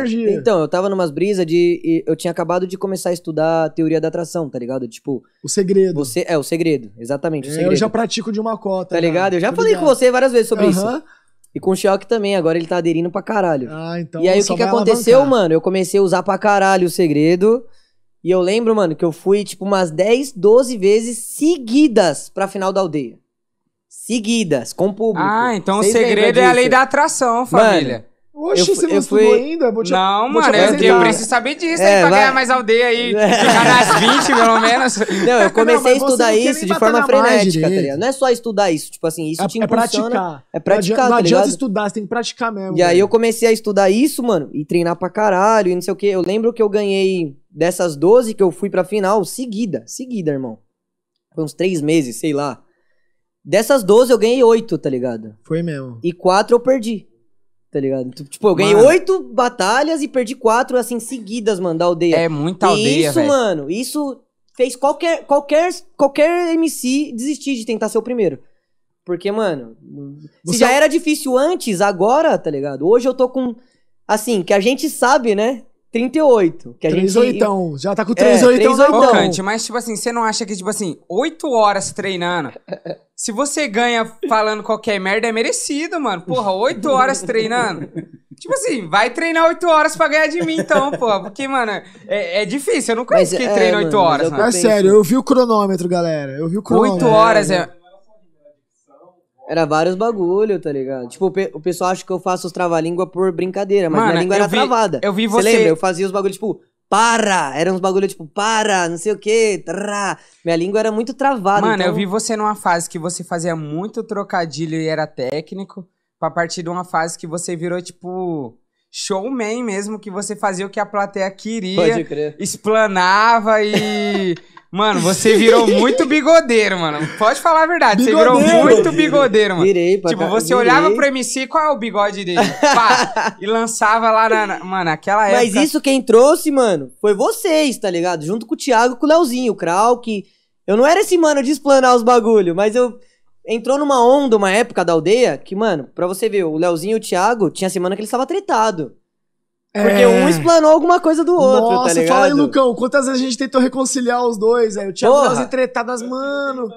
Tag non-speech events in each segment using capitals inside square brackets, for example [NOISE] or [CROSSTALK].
energia. Então, eu tava numas brisas de. Eu tinha acabado de começar a estudar a teoria da atração, tá ligado? Tipo. O segredo. Você, é, o segredo, exatamente. O é, segredo. Eu já pratico de uma cota. Tá cara. Né? ligado? Eu já falei ligado. com você várias vezes sobre uhum. isso. E com o Choque também, agora ele tá aderindo pra caralho. Ah, então. E aí o que, que aconteceu, alavancar. mano? Eu comecei a usar pra caralho o segredo. E eu lembro, mano, que eu fui, tipo, umas 10, 12 vezes seguidas pra final da aldeia. Seguidas, com público. Ah, então Vocês o segredo é a lei da atração, família. Mano, Oxe, eu, você não eu fui... ainda? Vou te, não, vou mano, eu, eu, preciso saber disso é, aí pra vai... ganhar mais aldeia aí. [LAUGHS] É. Ficar nas 20, pelo menos. Não, eu comecei não, a estudar isso de forma frenética, tá né? ligado? Não é só estudar isso, tipo assim, isso é, te é impulsiona. É praticar. É praticar, Não adianta, não tá adianta estudar, você tem que praticar mesmo. E velho. aí eu comecei a estudar isso, mano, e treinar pra caralho, e não sei o quê. Eu lembro que eu ganhei dessas 12 que eu fui pra final, seguida, seguida, irmão. Foi uns três meses, sei lá. Dessas 12 eu ganhei 8, tá ligado? Foi mesmo. E 4 eu perdi. Tá ligado? Tipo, eu ganhei oito batalhas e perdi quatro, assim, seguidas, mano, da aldeia. É muita e aldeia, Isso, véio. mano, isso fez qualquer, qualquer, qualquer MC desistir de tentar ser o primeiro. Porque, mano, se já era difícil antes, agora, tá ligado? Hoje eu tô com. Assim, que a gente sabe, né? 38. Que a 3 gente... Já tá com 3 é, oitão. 3 oitão. Tocante, mas, tipo assim, você não acha que, tipo assim, 8 horas treinando, [LAUGHS] se você ganha falando qualquer merda, é merecido, mano. Porra, 8 horas treinando. Tipo assim, vai treinar 8 horas pra ganhar de mim, então, porra. Porque, mano, é, é difícil. Eu não conheço mas, quem é, treina 8 mano, horas, mano. É, é sério, eu vi o cronômetro, galera. Eu vi o cronômetro. 8 horas é. Era vários bagulho, tá ligado? Tipo, o, o pessoal acha que eu faço os trava-língua por brincadeira, mas Mano, minha língua era vi, travada. Eu vi você. Você lembra? Eu fazia os bagulhos, tipo, para! Eram uns bagulho, tipo, para, não sei o quê, trá. Minha língua era muito travada. Mano, então... eu vi você numa fase que você fazia muito trocadilho e era técnico, pra partir de uma fase que você virou, tipo showman mesmo, que você fazia o que a plateia queria. Pode crer. Explanava e Mano, você virou [LAUGHS] muito bigodeiro, mano. Pode falar a verdade. Bigodeiro. Você virou muito bigodeiro, mano. Virei, pra Tipo, você virei. olhava pro MC, qual é o bigode dele? Pá, e lançava lá na, na. Mano, aquela época. Mas isso quem trouxe, mano, foi vocês, tá ligado? Junto com o Thiago com o Leozinho, o Krauk. Eu não era esse mano de explanar os bagulho, mas eu. Entrou numa onda, uma época da aldeia, que, mano, pra você ver, o Leozinho e o Thiago, tinha semana que eles estavam tretados. Porque é. um explanou alguma coisa do outro, tá Nossa, tá ligado? fala aí, Lucão, quantas vezes a gente tentou reconciliar os dois? Aí o Thiago deu entretadas, mano.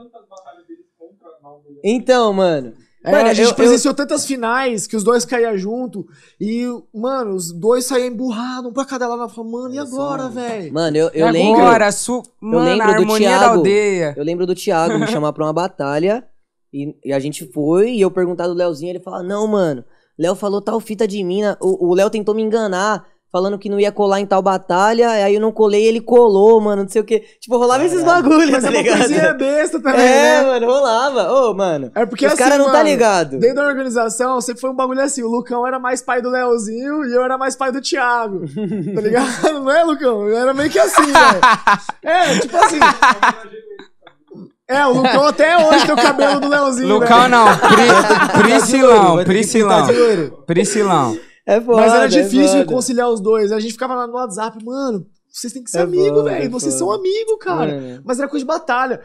Então, mano. É, mano, a gente eu, presenciou eu... tantas finais que os dois caíam junto e, mano, os dois saíam emburrados, um pra cada lado. e falava, mano, e agora, velho? Mano, eu, eu lembro. Agora, su... mano, eu lembro a harmonia Thiago, da aldeia. Eu lembro do Thiago me [LAUGHS] chamar pra uma batalha e, e a gente foi e eu perguntar do Leozinho ele fala, não, mano. Léo falou tal fita de mina. O Léo tentou me enganar, falando que não ia colar em tal batalha. Aí eu não colei, ele colou, mano, não sei o quê. Tipo, rolava esses bagulhos, Mas tá é ligado? Mas é besta também, É, né? mano, rolava. Ô, oh, mano. É porque os assim, cara não tá mano, tá ligado. Dentro da organização, sempre foi um bagulho assim. O Lucão era mais pai do Léozinho e eu era mais pai do Thiago. tá [LAUGHS] ligado? Não é, Lucão? era meio que assim, velho. [LAUGHS] É, tipo assim... [LAUGHS] É, o Lucão até hoje tem o cabelo do Leozinho. Né? Lucão não, Pri, tá Priscilão, tá Priscilão. Priscilão. É foda, Mas era é difícil é conciliar os dois. A gente ficava lá no WhatsApp, mano, vocês têm que ser é amigo, velho. É vocês são amigo, cara. É. Mas era coisa de batalha.